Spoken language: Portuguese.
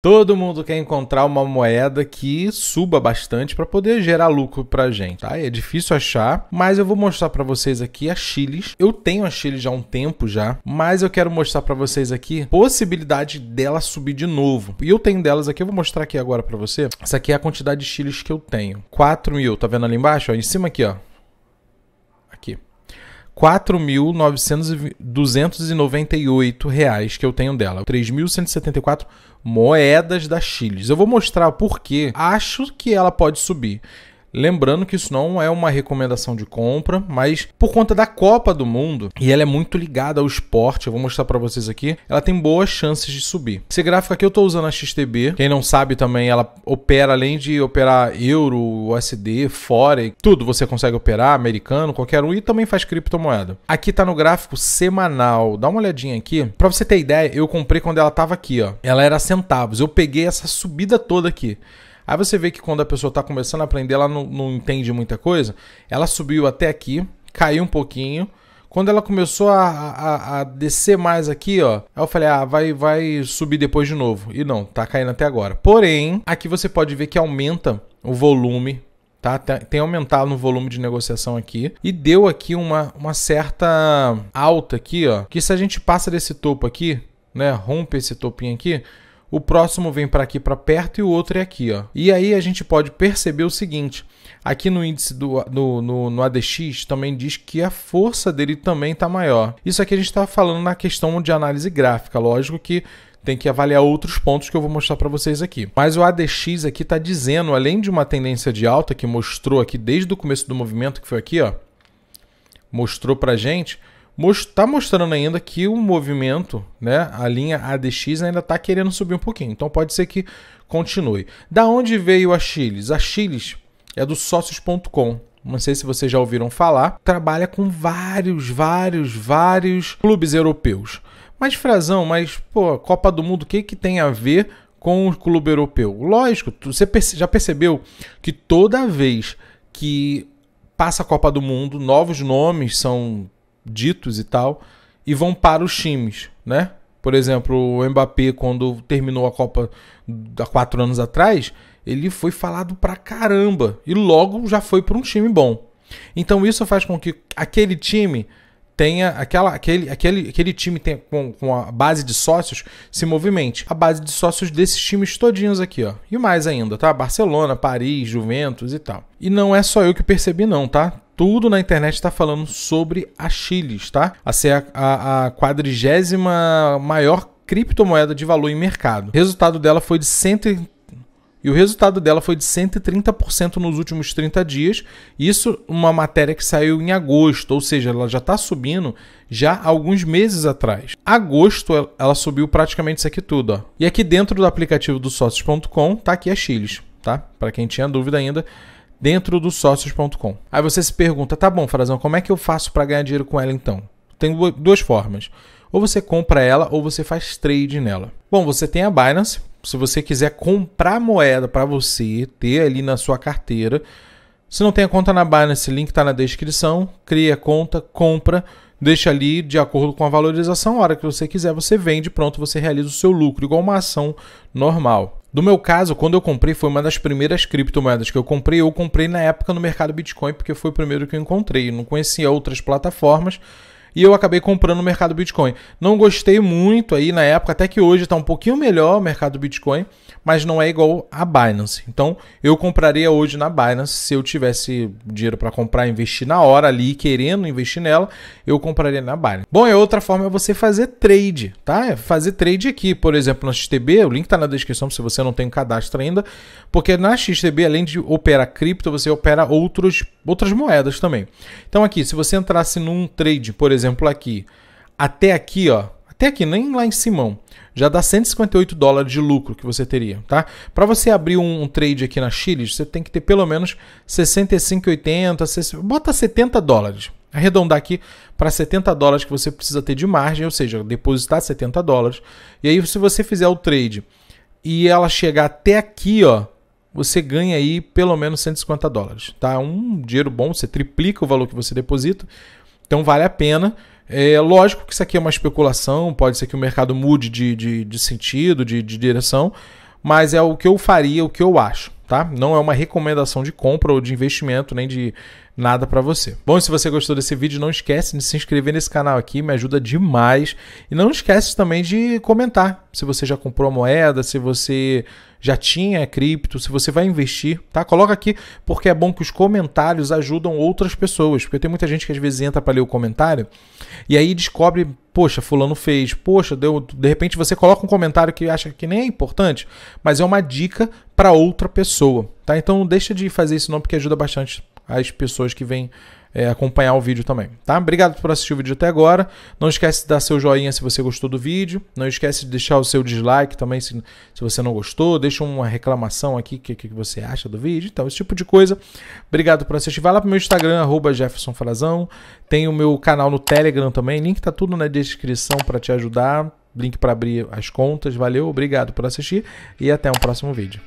Todo mundo quer encontrar uma moeda que suba bastante para poder gerar lucro para a gente. Tá? É difícil achar, mas eu vou mostrar para vocês aqui a chiles. Eu tenho a chiles já há um tempo já, mas eu quero mostrar para vocês aqui possibilidade dela subir de novo. E eu tenho delas aqui, eu vou mostrar aqui agora para você. Essa aqui é a quantidade de chiles que eu tenho. 4 mil, tá vendo ali embaixo? Ó, em cima aqui, ó. 4.298 reais que eu tenho dela. 3.174 moedas da Chiles. Eu vou mostrar por que acho que ela pode subir. Lembrando que isso não é uma recomendação de compra, mas por conta da Copa do Mundo, e ela é muito ligada ao esporte, eu vou mostrar para vocês aqui, ela tem boas chances de subir. Esse gráfico aqui eu tô usando a XTB, quem não sabe também, ela opera além de operar euro, USD, Forex, tudo você consegue operar, americano, qualquer um, e também faz criptomoeda. Aqui tá no gráfico semanal, dá uma olhadinha aqui. Para você ter ideia, eu comprei quando ela tava aqui, ó. Ela era centavos, eu peguei essa subida toda aqui. Aí você vê que quando a pessoa está começando a aprender, ela não, não entende muita coisa. Ela subiu até aqui, caiu um pouquinho. Quando ela começou a, a, a, descer mais aqui, ó, eu falei, ah, vai, vai subir depois de novo. E não, tá caindo até agora. Porém, aqui você pode ver que aumenta o volume, tá? Tem aumentado no volume de negociação aqui. E deu aqui uma, uma certa alta aqui, ó. Que se a gente passa desse topo aqui, né, rompe esse topinho aqui, o próximo vem para aqui para perto e o outro é aqui. Ó. E aí a gente pode perceber o seguinte, aqui no índice do no, no, no ADX também diz que a força dele também está maior. Isso aqui a gente está falando na questão de análise gráfica, lógico que tem que avaliar outros pontos que eu vou mostrar para vocês aqui. Mas o ADX aqui está dizendo, além de uma tendência de alta que mostrou aqui desde o começo do movimento, que foi aqui, ó, mostrou para gente, gente, está mostrando ainda que o movimento, né, a linha ADX ainda está querendo subir um pouquinho. Então pode ser que continue. Da onde veio a Chiles? A Chiles é do sócios.com. Não sei se vocês já ouviram falar. Trabalha com vários, vários, vários clubes europeus. Mas frasão mas pô, Copa do Mundo, o que, que tem a ver com o clube europeu? Lógico, você já percebeu que toda vez que passa a Copa do Mundo, novos nomes são ditos e tal, e vão para os times, né? Por exemplo, o Mbappé, quando terminou a Copa há quatro anos atrás, ele foi falado pra caramba e logo já foi para um time bom. Então isso faz com que aquele time tenha aquela, aquele, aquele, aquele time tem, com, com a base de sócios se movimente. A base de sócios desses times todinhos aqui, ó. E mais ainda, tá? Barcelona, Paris, Juventus e tal. E não é só eu que percebi, não, tá? tudo na internet está falando sobre a Chile tá? A ser a, a quadrigésima maior criptomoeda de valor em mercado. O resultado dela foi de 130 e o resultado dela foi de 130% nos últimos 30 dias. Isso uma matéria que saiu em agosto, ou seja, ela já está subindo já há alguns meses atrás. Agosto ela subiu praticamente isso aqui tudo. Ó. E aqui dentro do aplicativo do sócios.com tá aqui a Chiles, tá? Para quem tinha dúvida ainda, dentro do sócios.com. Aí você se pergunta, tá bom, Frazão, como é que eu faço para ganhar dinheiro com ela então? Tem duas formas. Ou você compra ela ou você faz trade nela. Bom, você tem a Binance, se você quiser comprar moeda para você ter ali na sua carteira, se não tem a conta na Binance, link está na descrição. Cria a conta, compra, deixa ali de acordo com a valorização. A hora que você quiser, você vende, pronto, você realiza o seu lucro, igual uma ação normal. No meu caso, quando eu comprei, foi uma das primeiras criptomoedas que eu comprei. Eu comprei na época no mercado Bitcoin, porque foi o primeiro que eu encontrei. Eu não conhecia outras plataformas e eu acabei comprando no mercado Bitcoin. Não gostei muito aí na época, até que hoje está um pouquinho melhor o mercado Bitcoin, mas não é igual a Binance. Então eu compraria hoje na Binance se eu tivesse dinheiro para comprar, investir na hora ali, querendo investir nela, eu compraria na Binance. Bom, é outra forma é você fazer trade, tá? É fazer trade aqui, por exemplo, na XTB, o link está na descrição se você não tem um cadastro ainda, porque na XTB, além de operar cripto, você opera outros outras moedas também. Então aqui, se você entrasse num trade, por exemplo, aqui, até aqui, ó, até aqui, nem lá em Simão, já dá 158 dólares de lucro que você teria, tá? Para você abrir um, um, trade aqui na Chile, você tem que ter pelo menos 65,80, 60, bota 70 dólares. Arredondar aqui para 70 dólares que você precisa ter de margem, ou seja, depositar 70 dólares. E aí, se você fizer o trade e ela chegar até aqui, ó, você ganha aí pelo menos 150 dólares. Tá? É um dinheiro bom, você triplica o valor que você deposita, então vale a pena. É lógico que isso aqui é uma especulação, pode ser que o mercado mude de, de, de sentido, de, de direção, mas é o que eu faria, o que eu acho tá? Não é uma recomendação de compra ou de investimento, nem de nada para você. Bom, se você gostou desse vídeo, não esquece de se inscrever nesse canal aqui, me ajuda demais. E não esquece também de comentar se você já comprou moeda, se você já tinha cripto, se você vai investir, tá? Coloca aqui, porque é bom que os comentários ajudam outras pessoas, porque tem muita gente que às vezes entra para ler o comentário e aí descobre, poxa, fulano fez, poxa, deu, de repente você coloca um comentário que acha que nem é importante, mas é uma dica para outra pessoa, tá? Então não deixa de fazer isso não, porque ajuda bastante as pessoas que vêm é, acompanhar o vídeo também, tá? Obrigado por assistir o vídeo até agora. Não esquece de dar seu joinha se você gostou do vídeo. Não esquece de deixar o seu dislike também se, se você não gostou. Deixa uma reclamação aqui, o que, que você acha do vídeo, então, esse tipo de coisa. Obrigado por assistir. Vai lá pro meu Instagram, jeffersonfrazão. Tem o meu canal no Telegram também. Link tá tudo na descrição para te ajudar. Link para abrir as contas. Valeu, obrigado por assistir e até um próximo vídeo.